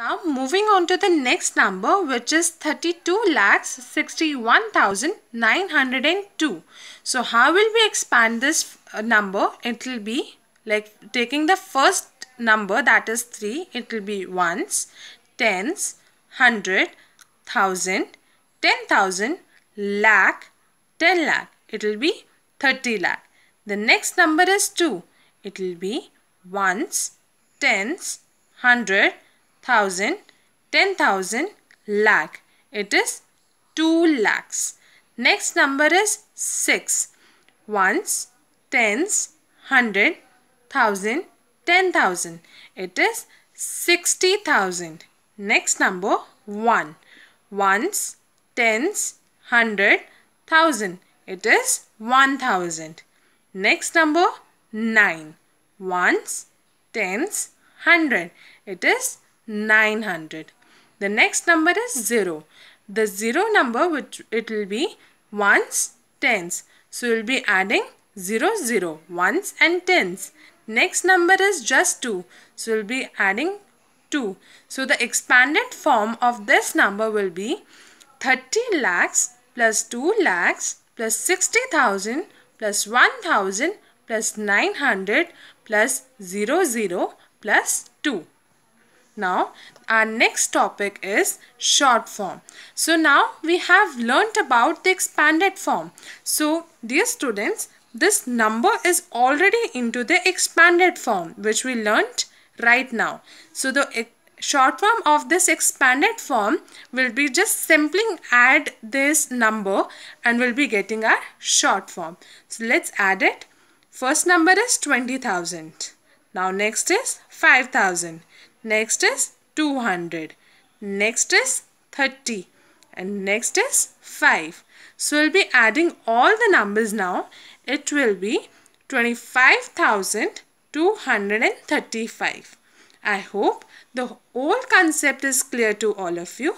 Now moving on to the next number which is 32 lakhs 61,902. So how will we expand this uh, number? It will be like taking the first number that is 3 it will be ones, tens, hundred, thousand, ten thousand, lakh, ten lakh. It will be 30 lakh. The next number is 2. It will be ones, tens, hundred thousand, ten thousand, lakh. It is 2 lakhs. Next number is 6. Ones, tens, hundred, thousand, ten thousand. It is 60,000. Next number 1. Ones, tens, hundred, thousand. It is 1000. Next number 9. Ones, tens, hundred. It is 900. The next number is 0. The 0 number which it will be ones, tens. So we will be adding 0, 0, ones and tens. Next number is just 2. So we will be adding 2. So the expanded form of this number will be 30 lakhs plus 2 lakhs plus 60,000 plus 1000 plus 900 plus 00 plus 2. Now our next topic is short form. So now we have learnt about the expanded form. So dear students, this number is already into the expanded form which we learnt right now. So the short form of this expanded form will be just simply add this number and we'll be getting our short form. So let's add it. First number is 20,000. Now next is 5000. Next is 200. Next is 30. And next is 5. So we'll be adding all the numbers now. It will be 25,235. I hope the whole concept is clear to all of you.